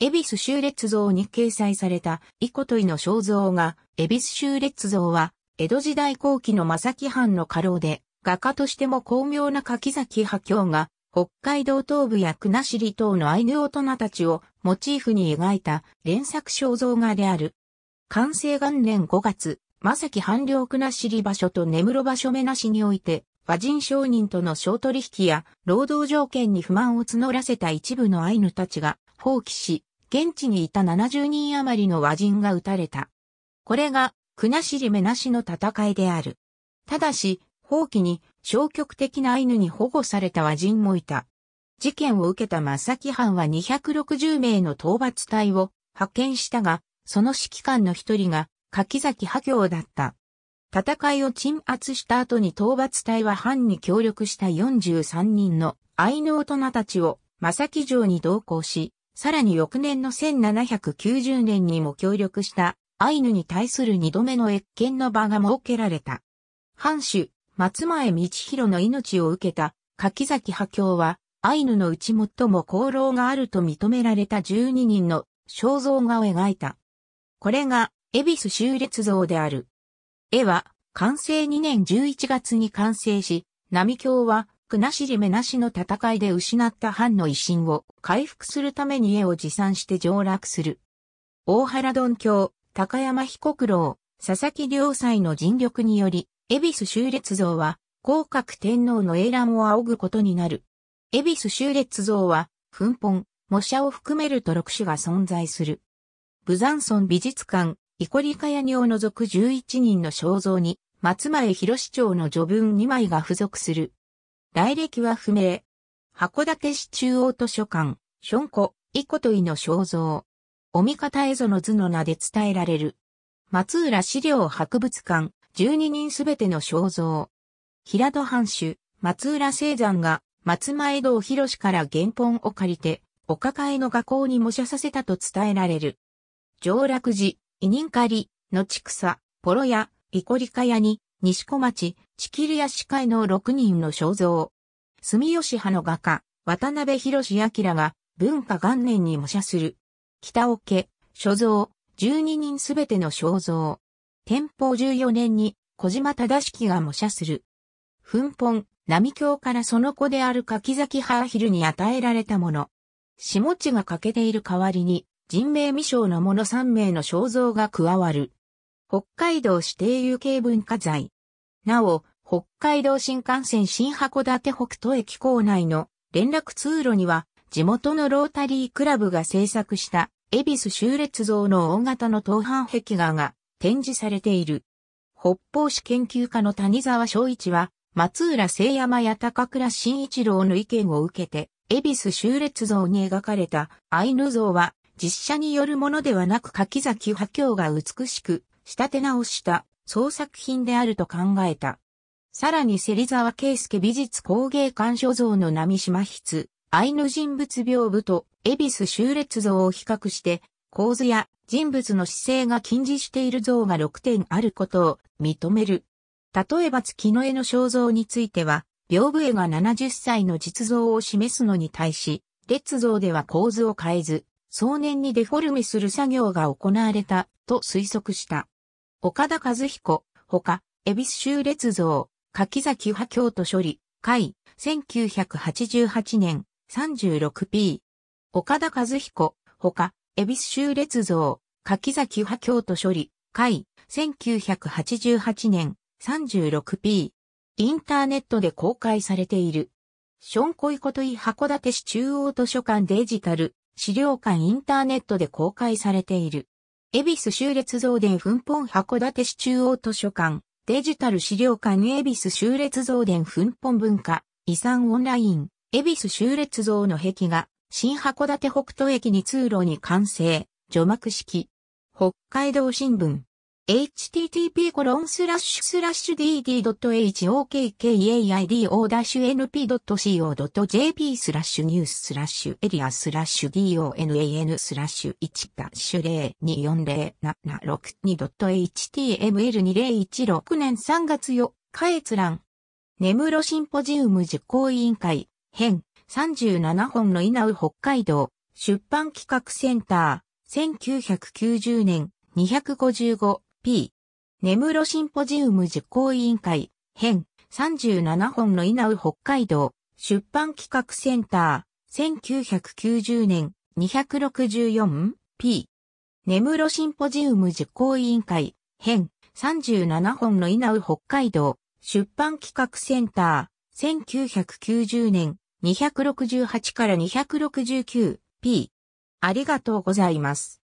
恵比寿州列像に掲載された、イコトイの肖像画、恵比寿州列像は、江戸時代後期の正木藩の家老で、画家としても巧妙な柿崎波京が、北海道東部や国後等のアイヌ大人たちをモチーフに描いた連作肖像画である。完成元年5月、正木藩領国後場所と根室場所目なしにおいて、和人商人との小取引や労働条件に不満を募らせた一部のアイヌたちが放棄し、現地にいた70人余りの和人が撃たれた。これが、くなしり目なしの戦いである。ただし、放棄に消極的なアイヌに保護された和人もいた。事件を受けた正木藩は260名の討伐隊を派遣したが、その指揮官の一人が柿崎波行だった。戦いを鎮圧した後に討伐隊は藩に協力した43人のアイヌ大人たちを正木城に同行し、さらに翌年の1790年にも協力したアイヌに対する二度目の越見の場が設けられた。藩主、松前道弘の命を受けた柿崎波京は、アイヌのうち最も功労があると認められた12人の肖像画を描いた。これが、恵比寿修列像である。絵は、完成2年11月に完成し、並京は、国後目なしの戦いで失った藩の威信を回復するために家を持参して上洛する。大原丼教、高山彦九郎、佐々木良斎の尽力により、恵比寿修列像は、広角天皇の栄乱を仰ぐことになる。恵比寿修列像は、奮本、模写を含めると6種が存在する。武山村美術館、イコリカヤニを除く11人の肖像に、松前広市長の序文2枚が付属する。来歴は不明。函館市中央図書館、ションコ、イコトイの肖像。お味方エゾの図の名で伝えられる。松浦資料博物館、十二人すべての肖像。平戸藩主、松浦聖山が、松前堂広から原本を借りて、お抱えの画工に模写させたと伝えられる。上落寺、委任狩り、のち草、ポロ屋、イコリカ屋に、西小町、チキリア会の6人の肖像。住吉派の画家、渡辺博明が文化元年に模写する。北桶、所蔵、12人すべての肖像。天保14年に小島忠樹が模写する。噴本、並京からその子である柿崎ハーヒルに与えられたもの。下地が欠けている代わりに、人名未称の者3名の肖像が加わる。北海道指定有形文化財。なお、北海道新幹線新函館北斗駅構内の連絡通路には、地元のロータリークラブが制作した恵比寿修列像の大型の東半壁画が展示されている。北方市研究家の谷沢昭一は、松浦聖山や高倉慎一郎の意見を受けて、恵比寿修列像に描かれたアイヌ像は、実写によるものではなく柿崎波京が美しく仕立て直した創作品であると考えた。さらに芹沢圭介美術工芸館所蔵の波島筆、アイヌ人物屏風と恵比寿修列像を比較して、構図や人物の姿勢が禁じしている像が6点あることを認める。例えば月の絵の肖像については、屏風絵が70歳の実像を示すのに対し、列像では構図を変えず、壮年にデフォルメする作業が行われたと推測した。岡田和彦、他、恵比寿州列像、柿崎波京都処理、会、1988年、36P。岡田和彦、他、恵比寿州列像、柿崎波京都処理、会、1988年、36P。インターネットで公開されている。ションコイコトイ函館市中央図書館デジタル、資料館インターネットで公開されている。恵比寿州立造電粉本函館市中央図書館、デジタル資料館恵比寿州立造電粉本文化、遺産オンライン、恵比寿州列造の壁画、新函館北斗駅に通路に完成、除幕式。北海道新聞。http ッ dd.hokkaido-np.co.jp n e w s ュニュ a donan 1 0240762.html2016 年3月4日閲覧。根室シンポジウム受講委員会編37本の稲う北海道出版企画センター1990年255 P、根室シンポジウム実行委員会、編、37本の稲う北海道、出版企画センター、1990年、264P、根室シンポジウム実行委員会、編、37本の稲う北海道、出版企画センター、1990年、268から 269P。ありがとうございます。